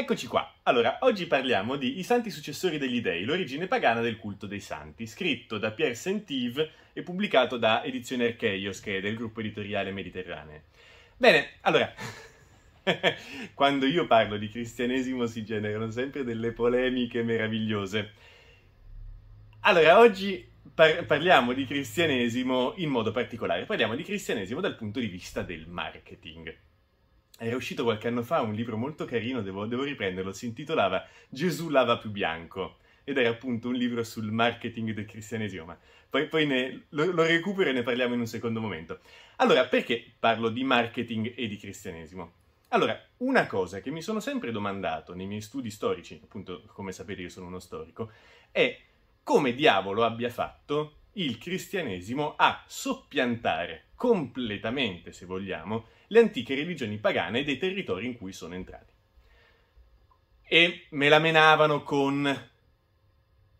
Eccoci qua. Allora, oggi parliamo di I santi successori degli dei, l'origine pagana del culto dei santi, scritto da Pierre Saint-Yves e pubblicato da Edizione Archeios, che è del gruppo editoriale Mediterranee. Bene, allora, quando io parlo di cristianesimo si generano sempre delle polemiche meravigliose. Allora, oggi par- parliamo di cristianesimo in modo particolare, parliamo di cristianesimo dal punto di vista del marketing. Era uscito qualche anno fa un libro molto carino, devo, devo riprenderlo, si intitolava Gesù lava più bianco ed era appunto un libro sul marketing del cristianesimo, ma poi, poi ne, lo, lo, recupero e ne parliamo in un secondo momento. Allora, perché parlo di marketing e di cristianesimo? Allora, una cosa che mi sono sempre domandato nei miei studi storici, appunto come sapete io sono uno storico, è come diavolo abbia fatto il cristianesimo a soppiantare completamente, se vogliamo, le antiche religioni pagane dei territori in cui sono entrati. E me la menavano con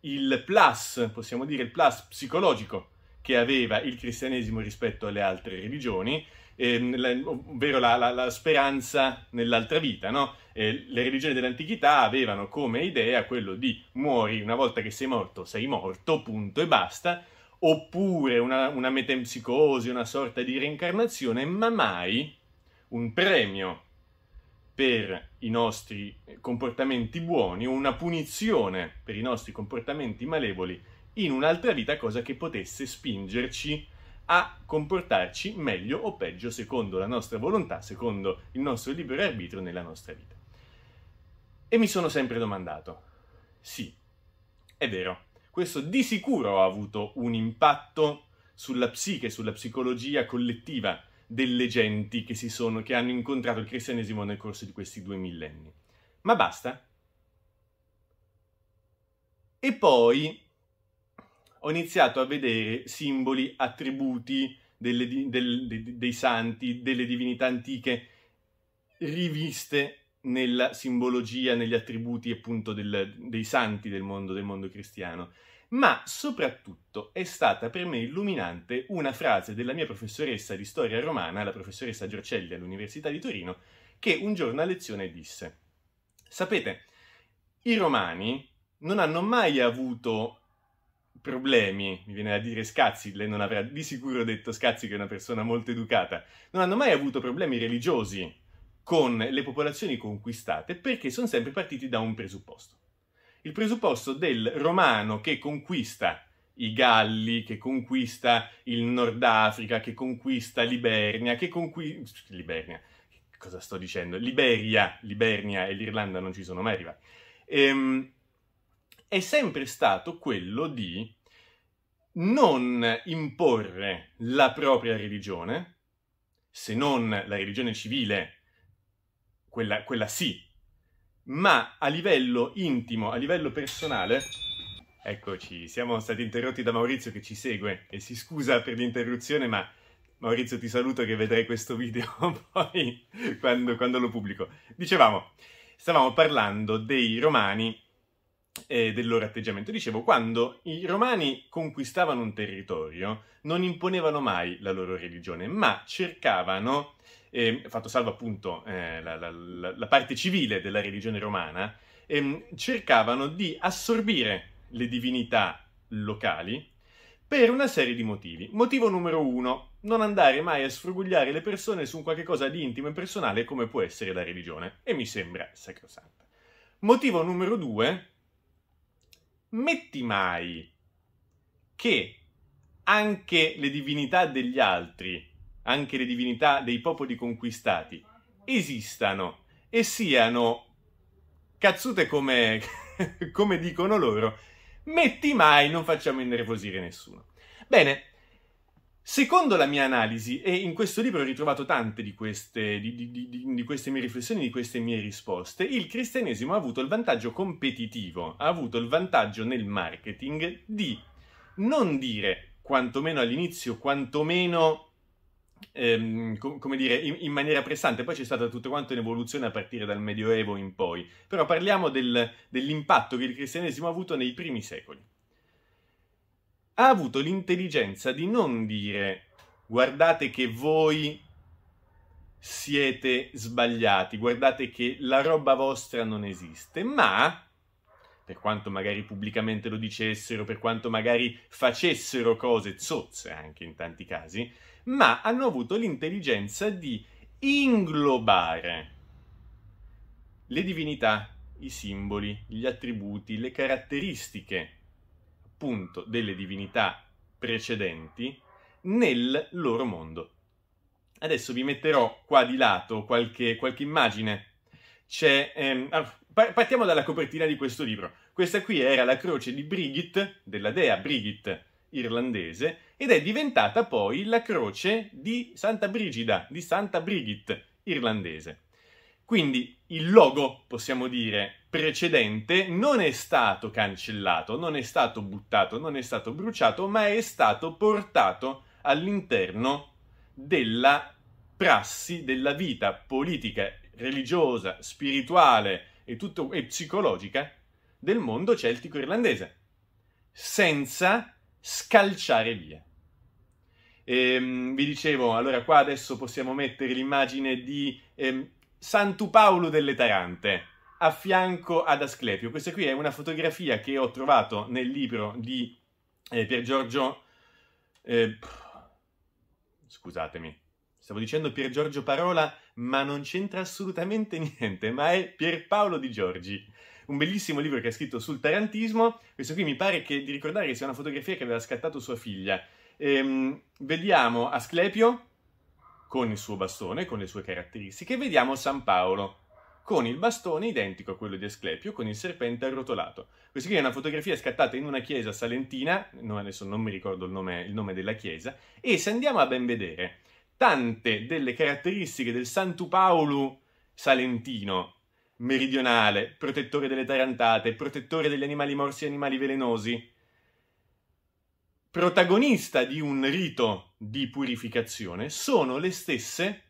il plus, possiamo dire il plus psicologico che aveva il cristianesimo rispetto alle altre religioni, ehm, ovvero la, la, la, speranza nell'altra vita. No? Eh, le religioni dell'antichità avevano come idea quello di muori una volta che sei morto, sei morto, punto e basta, oppure una, una metempsicosi, una sorta di reincarnazione, ma mai un premio per i nostri comportamenti buoni o una punizione per i nostri comportamenti malevoli in un'altra vita, cosa che potesse spingerci a comportarci meglio o peggio secondo la nostra volontà, secondo il nostro libero arbitrio nella nostra vita. E mi sono sempre domandato, sì, è vero, questo di sicuro ha avuto un impatto sulla psiche, sulla psicologia collettiva delle genti che, si sono, che hanno incontrato il cristianesimo nel corso di questi due millenni. Ma basta. E poi ho iniziato a vedere simboli, attributi delle, del, de, dei santi, delle divinità antiche riviste nella simbologia, negli attributi appunto del, dei santi del mondo, del mondo cristiano ma soprattutto è stata per me illuminante una frase della mia professoressa di storia romana, la professoressa Giorcelli all'Università di Torino, che un giorno a lezione disse, sapete, i romani non hanno mai avuto problemi, mi viene a dire scazzi, lei non avrà di sicuro detto scazzi che è una persona molto educata, non hanno mai avuto problemi religiosi con le popolazioni conquistate perché sono sempre partiti da un presupposto il presupposto del romano che conquista i Galli, che conquista il Nord Africa, che conquista Libernia, che conquista... Libernia, cosa sto dicendo? Liberia, Libernia e l'Irlanda non ci sono mai arrivati. Ehm, è sempre stato quello di non imporre la propria religione, se non la religione civile, quella, quella sì, ma a livello intimo, a livello personale... Eccoci, siamo stati interrotti da Maurizio che ci segue e si scusa per l'interruzione, ma Maurizio ti saluto che vedrai questo video poi quando, quando lo pubblico. Dicevamo, stavamo parlando dei romani e del loro atteggiamento. Dicevo, quando i romani conquistavano un territorio, non imponevano mai la loro religione, ma cercavano eh, fatto salvo appunto eh, la, la, la, parte civile della religione romana, ehm, cercavano di assorbire le divinità locali per una serie di motivi. Motivo numero uno, non andare mai a sfrugugliare le persone su un qualche cosa di intimo e personale come può essere la religione, e mi sembra sacrosanta. Motivo numero due, metti mai che anche le divinità degli altri anche le divinità dei popoli conquistati, esistano e siano cazzute come, come dicono loro, metti mai non facciamo innervosire nessuno. Bene, Secondo la mia analisi, e in questo libro ho ritrovato tante di queste, di, di, di queste, mie riflessioni, di queste mie risposte, il cristianesimo ha avuto il vantaggio competitivo, ha avuto il vantaggio nel marketing di non dire, quantomeno all'inizio, quantomeno ehm, com- come dire, in-, in, maniera pressante. Poi c'è stata tutto quanto un'evoluzione a partire dal Medioevo in poi. Però parliamo del- dell'impatto che il cristianesimo ha avuto nei primi secoli. Ha avuto l'intelligenza di non dire guardate che voi siete sbagliati, guardate che la roba vostra non esiste, ma per quanto magari pubblicamente lo dicessero, per quanto magari facessero cose zozze anche in tanti casi, ma hanno avuto l'intelligenza di inglobare le divinità, i simboli, gli attributi, le caratteristiche appunto delle divinità precedenti nel loro mondo. Adesso vi metterò qua di lato qualche, qualche immagine. C'è, ehm, ah, partiamo dalla copertina di questo libro. Questa qui era la croce di Brigitte, della dea Brigitte irlandese, ed è diventata poi la croce di Santa Brigida, di Santa Brigitte irlandese. Quindi il logo, possiamo dire, precedente non è stato cancellato, non è stato buttato, non è stato bruciato, ma è stato portato all'interno della prassi della vita politica, religiosa, spirituale, e, tutto, e psicologica del mondo celtico-irlandese, senza scalciare via. Ehm, vi dicevo, allora qua adesso possiamo mettere l'immagine di ehm, Santu Paolo delle Tarante a fianco ad Asclepio. Questa qui è una fotografia che ho trovato nel libro di eh, Pier Giorgio... Eh, scusatemi, Stavo dicendo Pier Giorgio Parola, ma non c'entra assolutamente niente, ma è Pierpaolo Di Giorgi. Un bellissimo libro che ha scritto sul tarantismo. Questo qui mi pare che, di ricordare che sia una fotografia che aveva scattato sua figlia. Ehm, vediamo Asclepio con il suo bastone, con le sue caratteristiche, vediamo San Paolo con il bastone identico a quello di Asclepio, con il serpente arrotolato. Questa qui è una fotografia scattata in una chiesa salentina, no, adesso non mi ricordo il nome, il nome della chiesa, e se andiamo a ben vedere, tante delle caratteristiche del Santu Paolo salentino, meridionale, protettore delle tarantate, protettore degli animali morsi e animali velenosi, protagonista di un rito di purificazione, sono le stesse,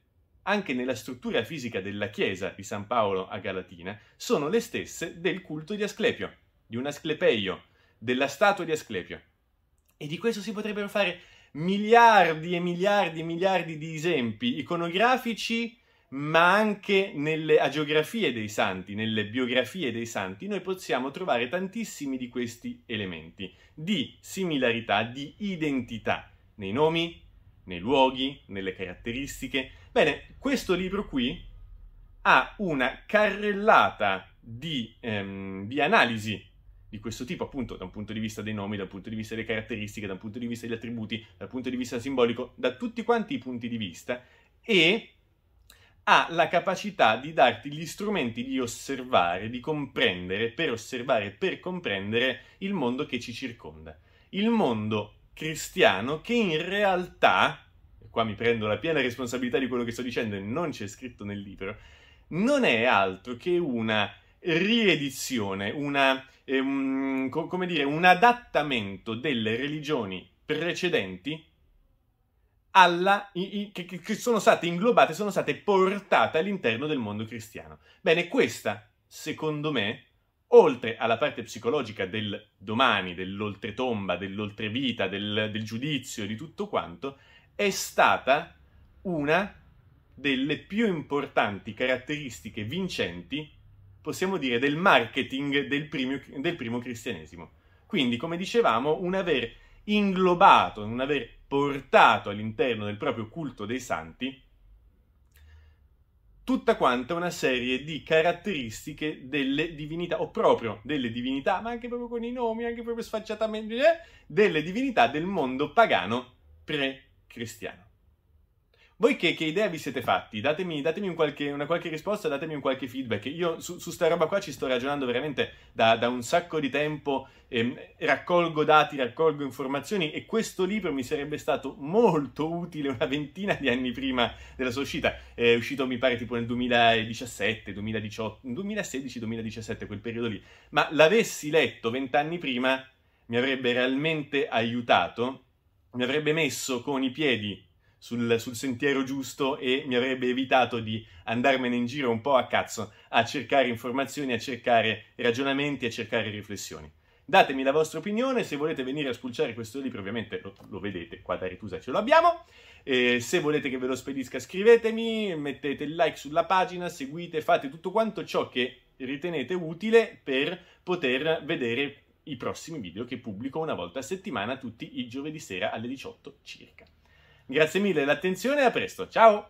anche nella struttura fisica della chiesa di San Paolo a Galatina, sono le stesse del culto di Asclepio, di un Asclepeio, della statua di Asclepio. E di questo si potrebbero fare miliardi e miliardi e miliardi di esempi iconografici, ma anche nelle agiografie dei santi, nelle biografie dei santi, noi possiamo trovare tantissimi di questi elementi di similarità, di identità nei nomi, nei luoghi, nelle caratteristiche. Bene, questo libro qui ha una carrellata di, ehm, di analisi di questo tipo, appunto, da un punto di vista dei nomi, dal punto di vista delle caratteristiche, dal punto di vista degli attributi, dal punto di vista simbolico, da tutti quanti i punti di vista e ha la capacità di darti gli strumenti di osservare, di comprendere, per osservare, per comprendere il mondo che ci circonda. Il mondo cristiano che in realtà, e qua mi prendo la piena responsabilità di quello che sto dicendo e non c'è scritto nel libro, non è altro che una riedizione, una, eh, un, co- come dire, un adattamento delle religioni precedenti alla, i, i, che, che sono state inglobate, sono state portate all'interno del mondo cristiano. Bene, questa, secondo me, oltre alla parte psicologica del domani, dell'oltretomba, dell'oltrevita, del, del giudizio, di tutto quanto, è stata una delle più importanti caratteristiche vincenti possiamo dire, del marketing del, primio, del primo cristianesimo. Quindi, come dicevamo, un aver inglobato, un aver portato all'interno del proprio culto dei santi tutta quanta una serie di caratteristiche delle divinità, o proprio delle divinità, ma anche proprio con i nomi, anche proprio sfacciatamente, eh, delle divinità del mondo pagano pre-cristiano. Voi che, che idea vi siete fatti? Datemi, datemi un qualche, una qualche risposta, datemi un qualche feedback. Io su, su sta roba qua ci sto ragionando veramente da, da un sacco di tempo, ehm, raccolgo dati, raccolgo informazioni e questo libro mi sarebbe stato molto utile una ventina di anni prima della sua uscita. È uscito mi pare tipo nel 2017, 2018, 2016-2017, quel periodo lì. Ma l'avessi letto vent'anni prima mi avrebbe realmente aiutato, mi avrebbe messo con i piedi sul, sul sentiero giusto e mi avrebbe evitato di andarmene in giro un po' a cazzo a cercare informazioni, a cercare ragionamenti, a cercare riflessioni. Datemi la vostra opinione, se volete venire a spulciare questo libro ovviamente lo, lo vedete, qua da Ritusa ce l'abbiamo, e se volete che ve lo spedisca scrivetemi, mettete il like sulla pagina, seguite, fate tutto quanto ciò che ritenete utile per poter vedere i prossimi video che pubblico una volta a settimana tutti i giovedì sera alle 18 circa. Grazie mille dell'attenzione e a presto. Ciao!